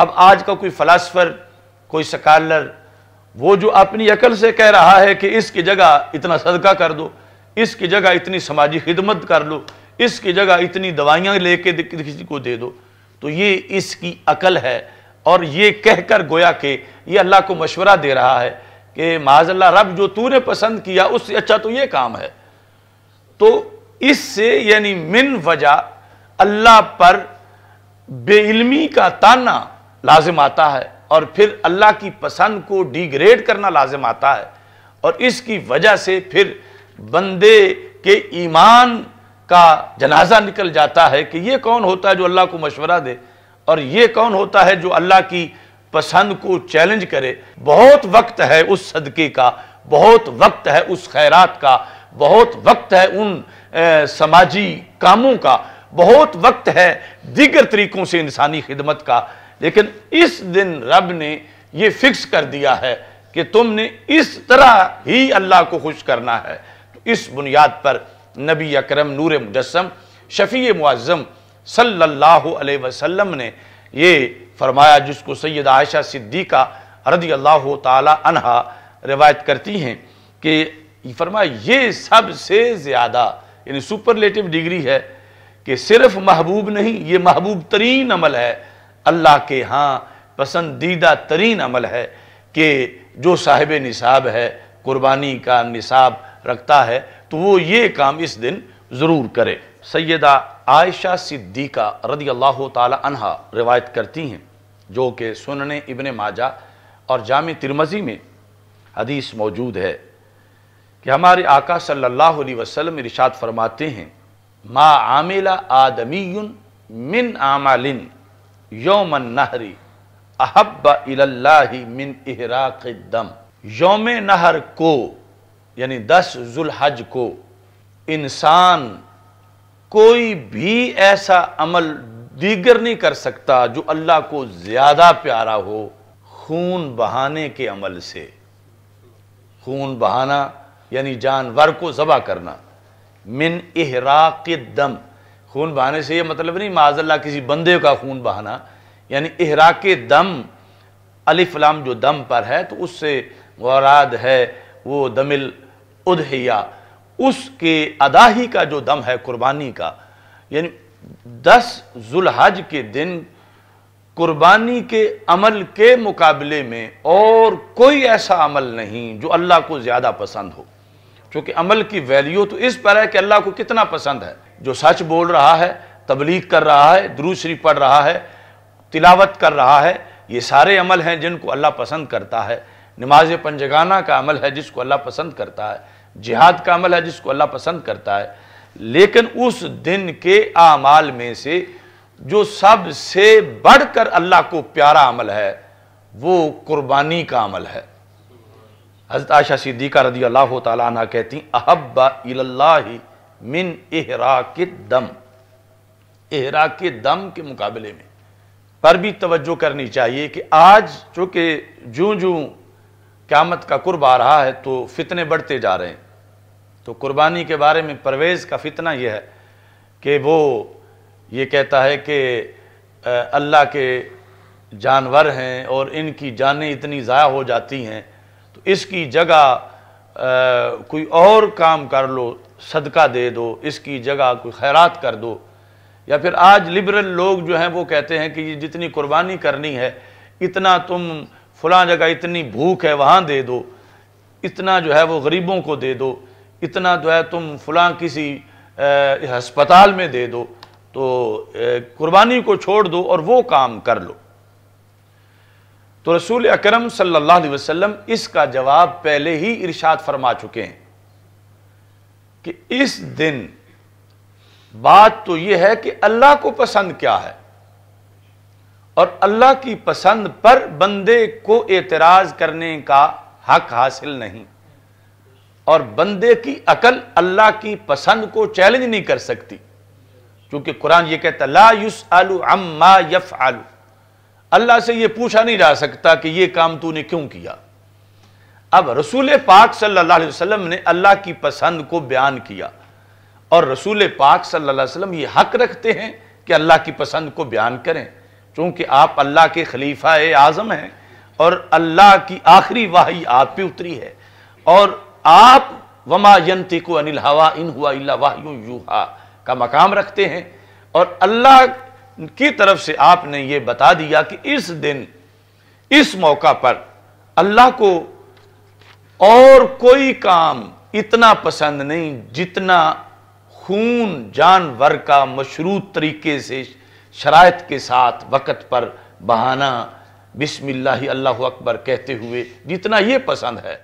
अब आज का कोई फलासफर कोई सकालर वो जो अपनी अकल से कह रहा है कि इसकी जगह इतना सदका कर दो इसकी जगह इतनी समाजी खिदमत कर लो इसकी जगह इतनी दवाइयां लेके किसी को दे दो तो ये इसकी अकल है और ये कहकर गोया के ये अल्लाह को मशवरा दे रहा है कि माजल्ला रब जो तूने पसंद किया उससे अच्छा तो ये काम है तो इससे यानी मिन वजह अल्लाह पर बेइल्मी का ताना लाजिम आता है और फिर अल्लाह की पसंद को डिग्रेड करना लाजिम आता है और इसकी वजह से फिर बंदे के ईमान का जनाजा निकल जाता है कि यह कौन होता है जो अल्लाह को मशवरा दे और ये कौन होता है जो अल्लाह की पसंद को चैलेंज करे बहुत वक्त है उस सदक़े का बहुत वक्त है उस खैरात का बहुत वक्त है उन समाजी कामों का बहुत वक्त है दीगर तरीक़ों से इंसानी खिदमत का लेकिन इस दिन रब ने यह फिक्स कर दिया है कि तुमने इस तरह ही अल्लाह को खुश करना है तो इस बुनियाद पर नबी अकरम नूर मुजस्म शफ़ी मुआज़म सल्लल्लाहु अलैहि वसल्लम ने यह फरमाया जिसको सैद आयशा सिद्दीका रदी अल्लाह तहा रिवायत करती हैं कि फरमाया ये सबसे ज़्यादा यानी सुपरलेटिव डिग्री है कि सिर्फ महबूब नहीं ये महबूब तरीन अमल है अल्लाह के यहाँ पसंदीदा तरीन अमल है कि जो साहिब निसाब है कुर्बानी का निसाब रखता है तो वो ये काम इस दिन ज़रूर करे सैदा आयशा सिद्दीका रदी अल्लाह तहा रिवायत करती हैं जो कि सुनने इबन माजा और जाम तिरमजी में हदीस मौजूद है कि हमारे आका सल्लल्लाहु अलैहि वसल्लम इरशाद फरमाते हैं मा आमिला आदमी मिन आमालिन योम नहरी अहब इल्लाही मिन इहराक दम योम नहर को यानी दस जुल्हज को इंसान कोई भी ऐसा अमल दीगर नहीं कर सकता जो अल्लाह को ज़्यादा प्यारा हो खून बहाने के अमल से खून बहाना यानी जानवर को ज़बा करना मिन इहराक दम खून बहाने से ये मतलब नहीं माजल्ला किसी बंदे का खून बहाना यानी इहरा के दम अलीफ़लाम जो दम पर है तो उससे वाद है वो दमिल उदहिया उसके अदाही का जो दम है कुर्बानी का यानी दस जुलहज के दिन कुर्बानी के अमल के मुकाबले में और कोई ऐसा अमल नहीं जो अल्लाह को ज़्यादा पसंद हो क्योंकि अमल की वैल्यू तो इस पर है कि अल्लाह को कितना पसंद है जो सच बोल रहा है तबलीग कर रहा है द्रूसरी पढ़ रहा है तिलावत कर रहा है ये सारे अमल हैं जिनको अल्लाह पसंद करता है नमाज पंजगाना का अमल है जिसको अल्लाह पसंद करता है जिहाद का अमल है जिसको अल्लाह पसंद करता है लेकिन उस दिन के आमाल में से जो सबसे बढ़कर अल्लाह को प्यारा अमल है वो कुर्बानी का अमल है हजरत आशा सिद्दीका रदी अल्लाह तह कहती अहब्बा मिन एहरा के दम एहरा के दम के मुकाबले में पर भी तवज्जो करनी चाहिए कि आज चूँकि जू जूँ क्यामत का कुर्ब आ रहा है तो फितने बढ़ते जा रहे हैं तो कुर्बानी के बारे में परवेज़ का फितना यह है कि वो ये कहता है कि अल्लाह के जानवर हैं और इनकी जानें इतनी ज़ाया हो जाती हैं तो इसकी जगह कोई और काम कर लो सदका दे दो इसकी जगह कोई खैरात कर दो या फिर आज लिबरल लोग जो हैं वो कहते हैं कि ये जितनी कुर्बानी करनी है इतना तुम फलां जगह इतनी भूख है वहाँ दे दो इतना जो है वो गरीबों को दे दो इतना जो है तुम फलां किसी अस्पताल हस्पताल में दे दो तो कुर्बानी को छोड़ दो और वो काम कर लो तो रसूल अकरम सल्लल्लाहु अलैहि वसल्लम इसका जवाब पहले ही इरशाद फरमा चुके हैं कि इस दिन बात तो यह है कि अल्लाह को पसंद क्या है और अल्लाह की पसंद पर बंदे को एतराज करने का हक हासिल नहीं और बंदे की अकल अल्लाह की पसंद को चैलेंज नहीं कर सकती क्योंकि कुरान ये कहता ला युस आलू अम्मा यफ आलू अल्लाह से यह पूछा नहीं जा सकता कि यह काम तूने क्यों किया अब रसूल पाक सल्लल्लाहु अलैहि वसल्लम ने अल्लाह की पसंद को बयान किया और रसूल पाक सल्लल्लाहु अलैहि वसल्लम ये हक रखते हैं कि अल्लाह की पसंद को बयान करें क्योंकि आप अल्लाह के खलीफा आज़म हैं और अल्लाह की आखिरी वाही आप पे उतरी है और आप वमा यंती को अनिल हवा इन हुआ इला का मकाम रखते हैं और अल्लाह की तरफ से आपने ये बता दिया कि इस दिन इस मौका पर अल्लाह को और कोई काम इतना पसंद नहीं जितना खून जानवर का मशरूत तरीके से शरात के साथ वक़्त पर बहाना बिस्मिल्लाह अल्लाह अकबर कहते हुए जितना ये पसंद है